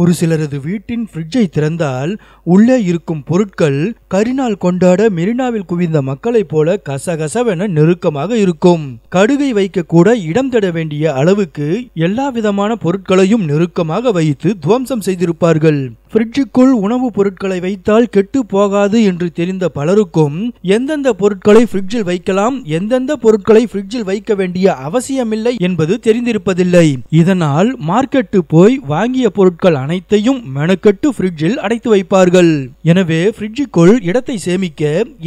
ஒரு சிலரது வீட்டின் ஃப்ரிட்ஜை திறந்தால் உள்ளே இருக்கும் பொருட்கள் கரிநாள் கொண்டாட மெரினாவில் குவிந்த மக்களைப் போல கசகசவென நெருக்கமாக இருக்கும் கடுகை வைக்க கூட இடம் தட வேண்டிய அளவுக்கு எல்லா விதமான பொருட்களையும் நெருக்கமாக வைத்து துவம்சம் செய்திருப்பார்கள் ஃப்ரிட்ஜுக்குள் உணவுப் பொருட்களை வைத்தால் கெட்டு போகாது என்று தெரிந்த பலருக்கும் எந்தெந்த பொருட்களை ஃப்ரிட்ஜில் வைக்கலாம் எந்தெந்த பொருட்களை ஃப்ரிட்ஜில் வைக்க வேண்டிய அவசியமில்லை என்பது தெரிந்திருப்பதில்லை இதனால் மார்க்கெட்டு போய் வாங்கிய பொருட்கள் அனைத்தையும் மெனக்கெட்டு ஃப்ரிட்ஜில் அடைத்து வைப்பார்கள் எனவே ஃப்ரிட்ஜுக்குள் இடத்தை சேமிக்க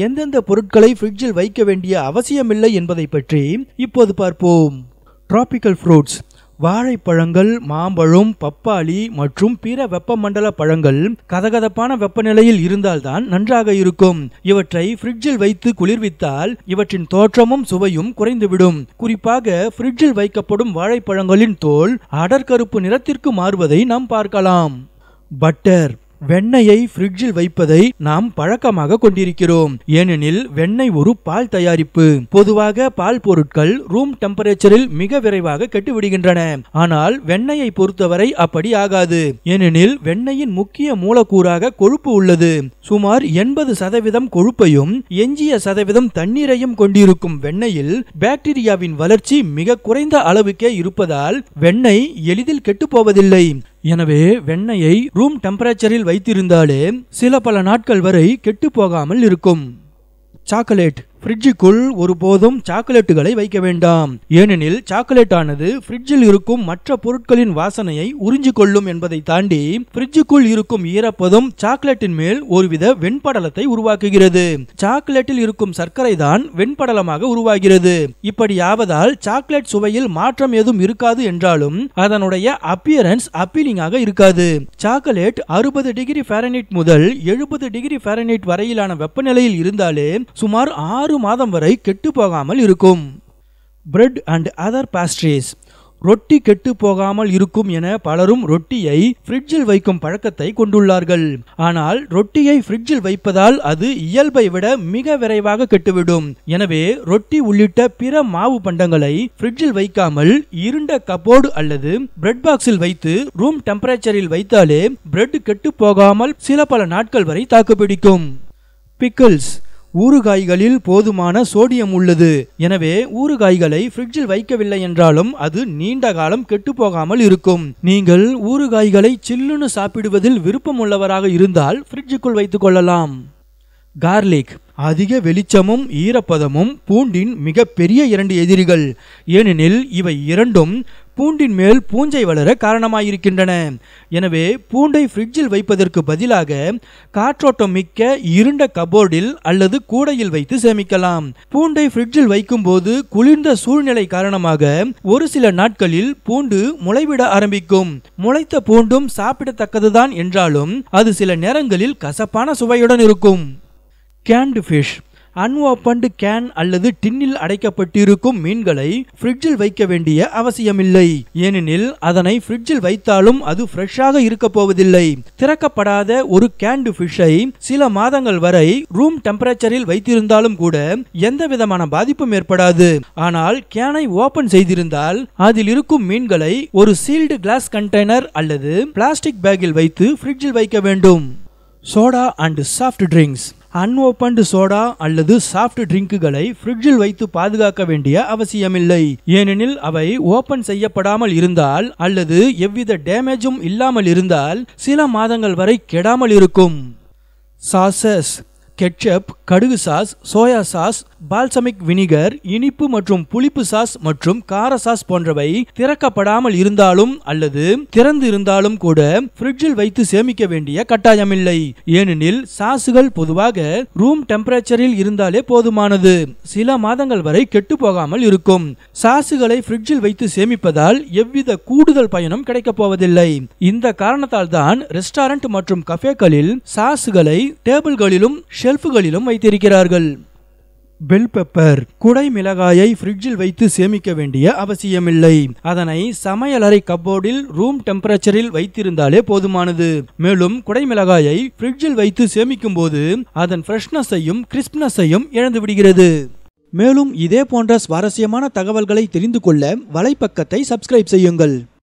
எந்தெந்த பொருட்களை ஃப்ரிட்ஜில் வைக்க வேண்டிய அவசியமில்லை என்பதை பற்றி இப்போது பார்ப்போம் டிராபிக்கல் ஃப்ரூட்ஸ் வாழைப்பழங்கள் மாம்பழம் பப்பாளி மற்றும் பிற வெப்பமண்டல பழங்கள் கதகதப்பான வெப்பநிலையில் இருந்தால்தான் நன்றாக இருக்கும் இவற்றை ஃப்ரிட்ஜில் வைத்து குளிர்வித்தால் இவற்றின் தோற்றமும் சுவையும் குறைந்துவிடும் குறிப்பாக ஃப்ரிட்ஜில் வைக்கப்படும் வாழைப்பழங்களின் தோல் அடற்கருப்பு நிறத்திற்கு மாறுவதை நாம் பார்க்கலாம் பட்டர் வெண்ணெயை ஃப்ரிட்ஜில் வைப்பதை நாம் பழக்கமாக கொண்டிருக்கிறோம் ஏனெனில் வெண்ணெய் ஒரு பால் தயாரிப்பு பொதுவாக பால் பொருட்கள் ரூம் டெம்பரேச்சரில் மிக விரைவாக கெட்டுவிடுகின்றன ஆனால் வெண்ணெயை பொறுத்தவரை அப்படி ஆகாது ஏனெனில் வெண்ணெயின் முக்கிய மூலக்கூறாக கொழுப்பு உள்ளது சுமார் எண்பது சதவீதம் கொழுப்பையும் எஞ்சிய சதவீதம் தண்ணீரையும் கொண்டிருக்கும் வெண்ணெயில் பாக்டீரியாவின் வளர்ச்சி மிக குறைந்த அளவுக்கே இருப்பதால் வெண்ணெய் எளிதில் கெட்டுப்போவதில்லை எனவே வெண்ணெயை ரூம் டெம்பரேச்சரில் வைத்திருந்தாலே சில பல நாட்கள் வரை கெட்டு போகாமல் இருக்கும் சாக்லேட் ஃப்ரிட்ஜுக்குள் ஒருபோதும் சாக்லேட்டுகளை வைக்க வேண்டாம் ஏனெனில் சாக்லேட் ஆனது ஃப்ரிட்ஜில் இருக்கும் மற்ற பொருட்களின் வாசனையை உறிஞ்சு கொள்ளும் என்பதை தாண்டி ஃப்ரிட்ஜுக்குள் இருக்கும் ஈரப்பதம் சாக்லேட்டின் மேல் ஒருவித வெண்படலத்தை உருவாக்குகிறது சாக்லேட்டில் இருக்கும் சர்க்கரை தான் வெண்படலமாக உருவாகிறது இப்படி ஆவதால் சாக்லேட் சுவையில் மாற்றம் எதுவும் இருக்காது என்றாலும் அதனுடைய அப்பியரன்ஸ் அப்பீலிங்காக இருக்காது சாக்லேட் அறுபது டிகிரி ஃபேரனைட் முதல் எழுபது டிகிரி ஃபேரனைட் வரையிலான வெப்பநிலையில் இருந்தாலே சுமார் ஆறு ஆறு மாதம் வரை கெட்டு போகாமல் இருக்கும் பிரெட் அண்ட் அதர் பேஸ்ட்ரீஸ் ரொட்டி கெட்டு போகாமல் இருக்கும் என பலரும் ரொட்டியை ஃப்ரிட்ஜில் வைக்கும் பழக்கத்தை கொண்டுள்ளார்கள் ஆனால் ரொட்டியை ஃப்ரிட்ஜில் வைப்பதால் அது இயல்பை விட மிக விரைவாக கெட்டுவிடும் எனவே ரொட்டி உள்ளிட்ட பிற மாவு பண்டங்களை ஃப்ரிட்ஜில் வைக்காமல் இருண்ட கபோர்டு அல்லது பிரெட் பாக்ஸில் வைத்து ரூம் டெம்பரேச்சரில் வைத்தாலே பிரெட் கெட்டு போகாமல் சில பல நாட்கள் வரை தாக்குப்பிடிக்கும் பிக்கிள்ஸ் ஊறுகாய்களில் போதுமான சோடியம் உள்ளது எனவே ஊறுகாய்களை ஃப்ரிட்ஜில் வைக்கவில்லை என்றாலும் அது நீண்ட காலம் கெட்டுப்போகாமல் இருக்கும் நீங்கள் ஊறுகாய்களை சில்லுன்னு சாப்பிடுவதில் விருப்பம் உள்ளவராக இருந்தால் ஃப்ரிட்ஜுக்குள் வைத்துக் கொள்ளலாம் கார்லிக் அதிக வெளிச்சமும் ஈரப்பதமும் பூண்டின் மிகப்பெரிய இரண்டு எதிரிகள் ஏனெனில் இவை இரண்டும் பூண்டின் மேல் பூஞ்சை வளர காரணமாயிருக்கின்றன எனவே பூண்டை ஃப்ரிட்ஜில் வைப்பதற்கு பதிலாக காற்றோட்டம் மிக்க இருண்ட கபோர்டில் அல்லது கூடையில் வைத்து சேமிக்கலாம் பூண்டை ஃப்ரிட்ஜில் வைக்கும்போது குளிர்ந்த சூழ்நிலை காரணமாக ஒரு சில நாட்களில் பூண்டு முளைவிட ஆரம்பிக்கும் முளைத்த பூண்டும் சாப்பிடத்தக்கதுதான் என்றாலும் அது சில நேரங்களில் கசப்பான சுவையுடன் இருக்கும் கேண்டு ஃபிஷ் அன்ஓப்பன்டு கேன் அல்லது டின்னில் அடைக்கப்பட்டிருக்கும் மீன்களை ஃப்ரிட்ஜில் வைக்க வேண்டிய அவசியமில்லை ஏனெனில் அதனை ஃப்ரிட்ஜில் வைத்தாலும் அது ஃப்ரெஷ்ஷாக இருக்க போவதில்லை திறக்கப்படாத ஒரு கேண்டு ஃபிஷ்ஷை சில மாதங்கள் வரை ரூம் டெம்பரேச்சரில் வைத்திருந்தாலும் கூட எந்த விதமான பாதிப்பும் ஏற்படாது ஆனால் கேனை ஓபன் செய்திருந்தால் அதில் இருக்கும் மீன்களை ஒரு சீல்டு கிளாஸ் கண்டெய்னர் அல்லது பிளாஸ்டிக் பேக்கில் வைத்து ஃப்ரிட்ஜில் வைக்க வேண்டும் soda and soft drinks unopened soda அல்லது சாஃப்ட் ட்ரிங்குகளை ஃப்ரிட்ஜில் வைத்து பாதுகாக்க வேண்டிய அவசியமில்லை ஏனெனில் அவை ஓபன் செய்யப்படாமல் இருந்தால் அல்லது எவ்வித டேமேஜும் இல்லாமல் இருந்தால் சில மாதங்கள் வரை கெடாமல் இருக்கும் சாசஸ் கெட்சப் கடுகு sauce soya sauce balsamic vinegar இனிப்பு மற்றும் புளிப்பு சாஸ் மற்றும் கார சாஸ் போன்றவை திறக்கப்படாமல் இருந்தாலும் அல்லது திறந்து இருந்தாலும் கூட ஃப்ரிட்ஜில் வைத்து சேமிக்க வேண்டிய கட்டாயமில்லை ஏனெனில் சாஸுகள் பொதுவாக ரூம் டெம்பரேச்சரில் இருந்தாலே போதுமானது சில மாதங்கள் வரை கெட்டு போகாமல் இருக்கும் சாஸுகளை ஃப்ரிட்ஜில் வைத்து சேமிப்பதால் எவ்வித கூடுதல் பயனும் கிடைக்கப் போவதில்லை இந்த காரணத்தால் தான் ரெஸ்டாரண்ட் மற்றும் கஃபேக்களில் சாஸுகளை டேபிள்களிலும் ஷெல்ஃபுகளிலும் வைத்திருக்கிறார்கள் பெல் பெப்பர் குடை மிளகாயை ஃப்ரிட்ஜில் வைத்து சேமிக்க வேண்டிய அவசியமில்லை அதனை சமையலறை கப்போர்டில் ரூம் டெம்பரேச்சரில் வைத்திருந்தாலே போதுமானது மேலும் குடை மிளகாயை ஃப்ரிட்ஜில் வைத்து சேமிக்கும் போது அதன் ஃப்ரெஷ்னஸையும் கிறிஸ்ப்னஸையும் இழந்து விடுகிறது மேலும் இதே போன்ற சுவாரஸ்யமான தகவல்களை தெரிந்து கொள்ள வலைப்பக்கத்தை சப்ஸ்கிரைப் செய்யுங்கள்